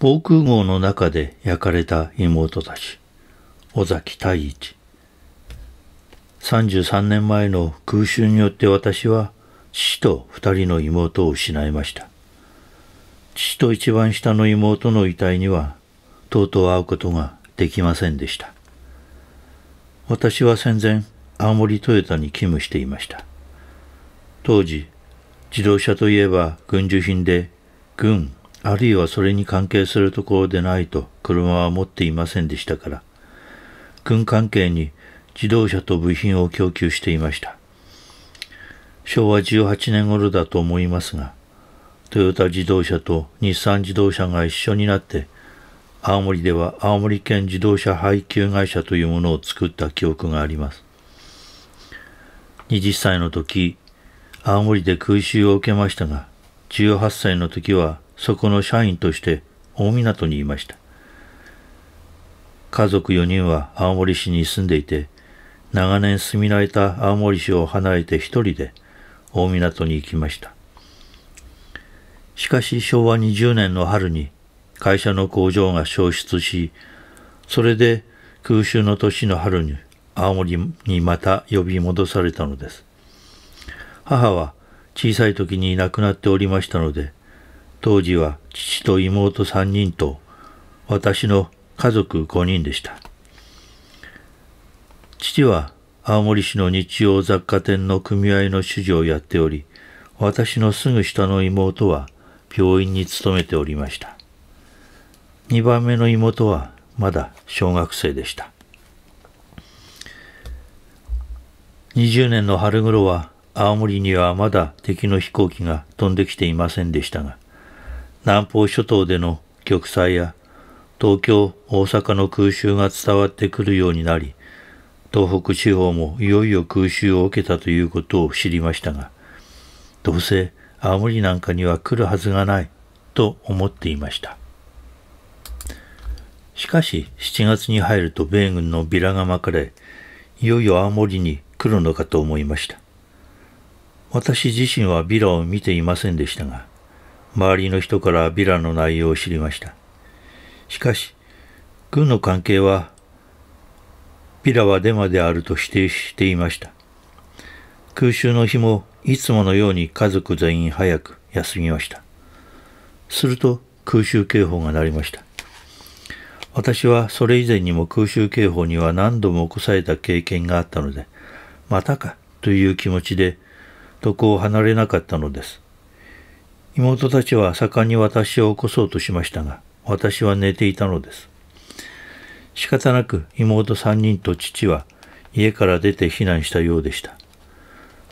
防空壕の中で焼かれた妹たち、尾崎太一。33年前の空襲によって私は父と二人の妹を失いました。父と一番下の妹の遺体には、とうとう会うことができませんでした。私は戦前、青森トヨタに勤務していました。当時、自動車といえば軍需品で、軍、あるいはそれに関係するところでないと車は持っていませんでしたから、軍関係に自動車と部品を供給していました。昭和18年頃だと思いますが、トヨタ自動車と日産自動車が一緒になって、青森では青森県自動車配給会社というものを作った記憶があります。20歳の時、青森で空襲を受けましたが、18歳の時はそこの社員として大港にいました。家族4人は青森市に住んでいて、長年住み慣れた青森市を離れて一人で大港に行きました。しかし昭和20年の春に会社の工場が消失し、それで空襲の年の春に青森にまた呼び戻されたのです。母は小さい時に亡くなっておりましたので、当時は父と妹3人と私の家族5人でした。父は青森市の日用雑貨店の組合の主事をやっており、私のすぐ下の妹は病院に勤めておりました。2番目の妹はまだ小学生でした。20年の春頃は青森にはまだ敵の飛行機が飛んできていませんでしたが、南方諸島での玉砕や東京、大阪の空襲が伝わってくるようになり、東北地方もいよいよ空襲を受けたということを知りましたが、どうせ青森なんかには来るはずがないと思っていました。しかし7月に入ると米軍のビラがまかれ、いよいよ青森に来るのかと思いました。私自身はビラを見ていませんでしたが、周りの人からィラの内容を知りました。しかし、軍の関係は、ビラはデマであると指定していました。空襲の日もいつものように家族全員早く休みました。すると空襲警報が鳴りました。私はそれ以前にも空襲警報には何度も起こされた経験があったので、またかという気持ちで床を離れなかったのです。妹たちは盛んに私を起こそうとしましたが、私は寝ていたのです。仕方なく妹3人と父は家から出て避難したようでした。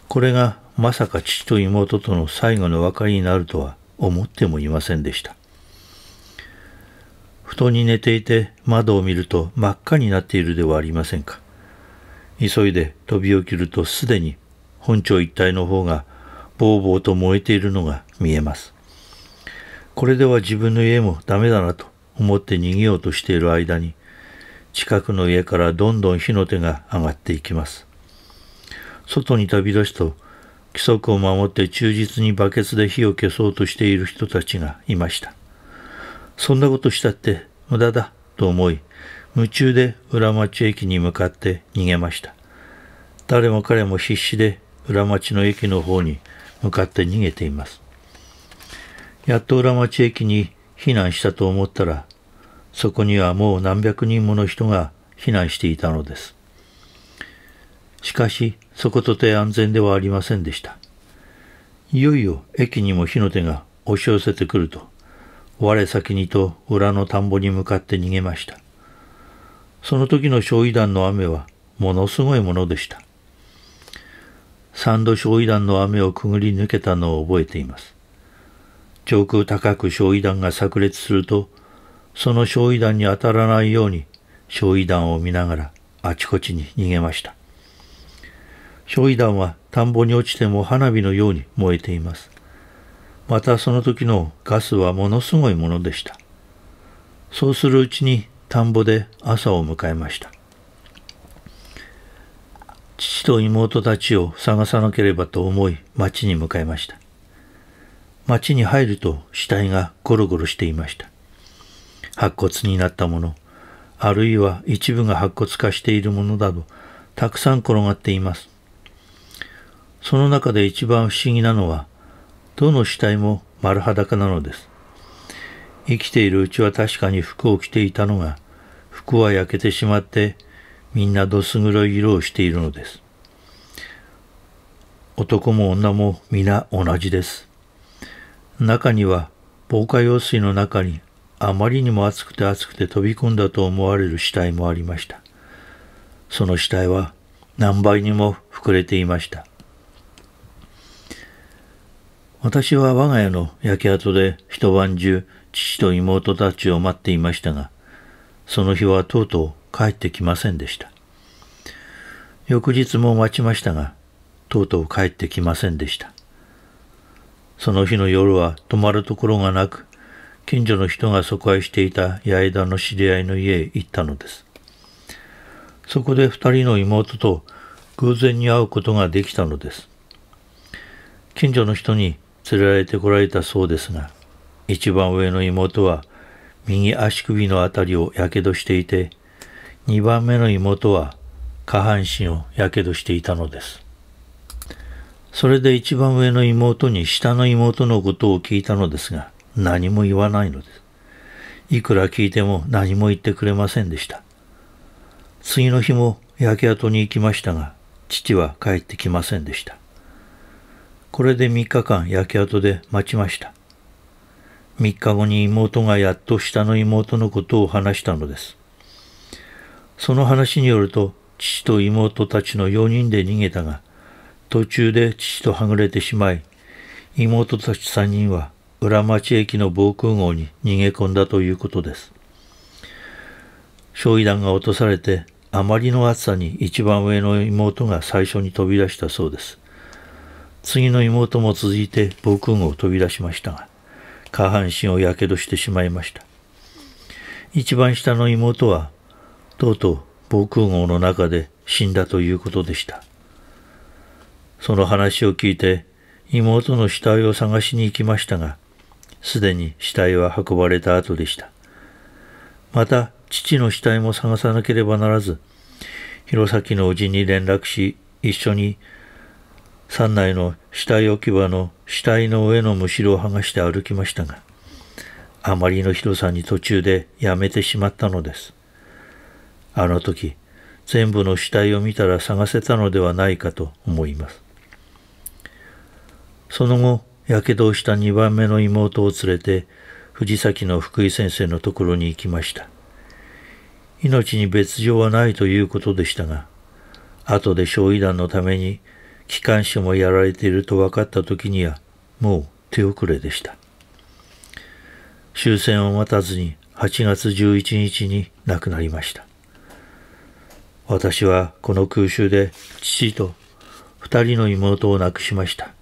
これがまさか父と妹との最後の別れになるとは思ってもいませんでした。布団に寝ていて窓を見ると真っ赤になっているではありませんか。急いで飛び起きるとすでに本庁一帯の方がぼうぼうと燃えているのが見えます。これでは自分の家もダメだなと思って逃げようとしている間に、近くの家からどんどん火の手が上がっていきます。外に旅立つと、規則を守って忠実にバケツで火を消そうとしている人たちがいました。そんなことしたって無駄だと思い、夢中で裏町駅に向かって逃げました。誰も彼も必死で裏町の駅の方に向かって逃げています。やっと裏町駅に避難したと思ったら、そこにはもう何百人もの人が避難していたのです。しかし、そことて安全ではありませんでした。いよいよ駅にも火の手が押し寄せてくると、我先にと裏の田んぼに向かって逃げました。その時の焼夷弾の雨はものすごいものでした。三度焼夷弾の雨をくぐり抜けたのを覚えています。上空高く焼夷弾が炸裂すると、その焼夷弾に当たらないように焼夷弾を見ながらあちこちに逃げました。焼夷弾は田んぼに落ちても花火のように燃えています。またその時のガスはものすごいものでした。そうするうちに田んぼで朝を迎えました。父と妹たちを探さなければと思い町に向かいました。町に入ると死体がゴロゴロしていました。白骨になったもの、あるいは一部が白骨化しているものなど、たくさん転がっています。その中で一番不思議なのは、どの死体も丸裸なのです。生きているうちは確かに服を着ていたのが、服は焼けてしまって、みんなどす黒い色をしているのです。男も女も皆同じです。中には防火用水の中にあまりにも熱くて熱くて飛び込んだと思われる死体もありました。その死体は何倍にも膨れていました。私は我が家の焼け跡で一晩中父と妹たちを待っていましたが、その日はとうとう帰ってきませんでした。翌日も待ちましたが、とうとう帰ってきませんでした。その日の夜は泊まるところがなく、近所の人が疎開していた八重田の知り合いの家へ行ったのです。そこで二人の妹と偶然に会うことができたのです。近所の人に連れられてこられたそうですが、一番上の妹は右足首のあたりをやけどしていて、二番目の妹は下半身をやけどしていたのです。それで一番上の妹に下の妹のことを聞いたのですが、何も言わないのです。いくら聞いても何も言ってくれませんでした。次の日も焼け跡に行きましたが、父は帰ってきませんでした。これで3日間焼け跡で待ちました。3日後に妹がやっと下の妹のことを話したのです。その話によると、父と妹たちの4人で逃げたが、途中で父とはぐれてしまい、妹たち3人は浦町駅の防空壕に逃げ込んだということです。焼夷弾が落とされて、あまりの暑さに一番上の妹が最初に飛び出したそうです。次の妹も続いて防空壕を飛び出しましたが、下半身をやけどしてしまいました。一番下の妹は、とうとう防空壕の中で死んだということでした。その話を聞いて妹の死体を探しに行きましたが、すでに死体は運ばれた後でした。また、父の死体も探さなければならず、弘前の叔父に連絡し、一緒に山内の死体置き場の死体の上のむしろを剥がして歩きましたが、あまりの広さに途中でやめてしまったのです。あの時、全部の死体を見たら探せたのではないかと思います。その後、やけどをした2番目の妹を連れて、藤崎の福井先生のところに行きました。命に別状はないということでしたが、後で焼夷弾のために機関士もやられていると分かった時には、もう手遅れでした。終戦を待たずに8月11日に亡くなりました。私はこの空襲で父と二人の妹を亡くしました。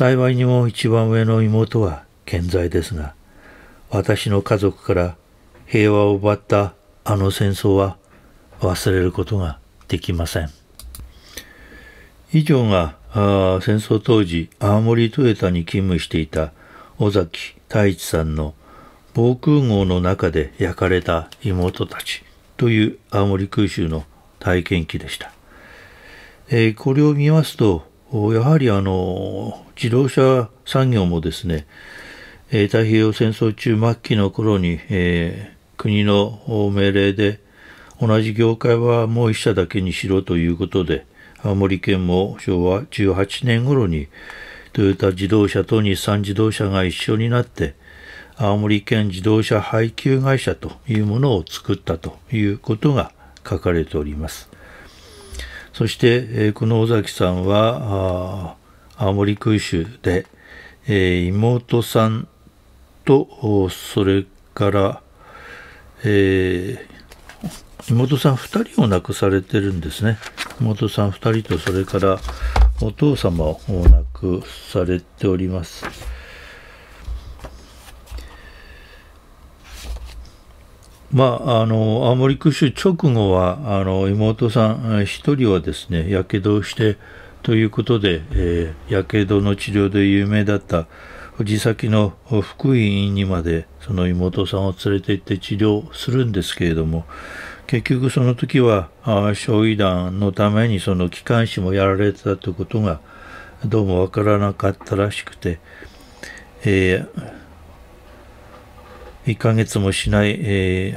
幸いにも一番上の妹は健在ですが、私の家族から平和を奪ったあの戦争は忘れることができません。以上が戦争当時青森トヨタに勤務していた尾崎太一さんの防空壕の中で焼かれた妹たちという青森空襲の体験記でした。えー、これを見ますとやはりあの自動車産業もですね、えー、太平洋戦争中末期の頃に、えー、国の命令で同じ業界はもう一社だけにしろということで青森県も昭和18年頃にトヨタ自動車と日産自動車が一緒になって青森県自動車配給会社というものを作ったということが書かれております。そして、えー、この尾崎さんは青森空襲で、えー、妹さんとそれから、えー、妹さん2人を亡くされてるんですね妹さん2人とそれからお父様を亡くされております。まあ、あの青森空襲直後はあの妹さん1人はですねやけどをしてということでやけどの治療で有名だった藤崎の福井院にまでその妹さんを連れて行って治療するんですけれども結局その時は焼夷弾のためにその機関士もやられてたということがどうもわからなかったらしくて、えー1ヶ月もしない、えー、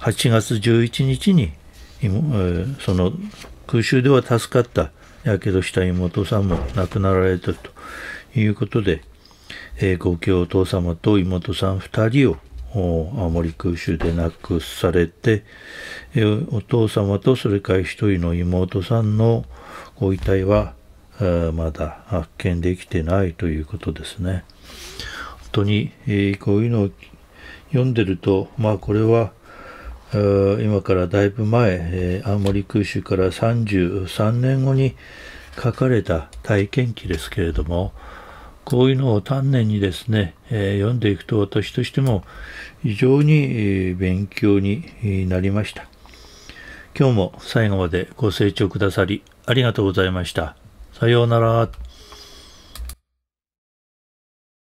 8月11日に、えー、その空襲では助かったやけどした妹さんも亡くなられたということで、えー、ごお父様と妹さん2人を青森空襲で亡くされて、えー、お父様とそれから1人の妹さんのご遺体はまだ発見できてないということですね。本当に、えー、こういうのを読んでると、まあこれは、今からだいぶ前、え青森空襲から33年後に書かれた体験記ですけれども、こういうのを丹念にですね、え読んでいくと私としても非常に勉強になりました。今日も最後までご清聴くださりありがとうございました。さようなら。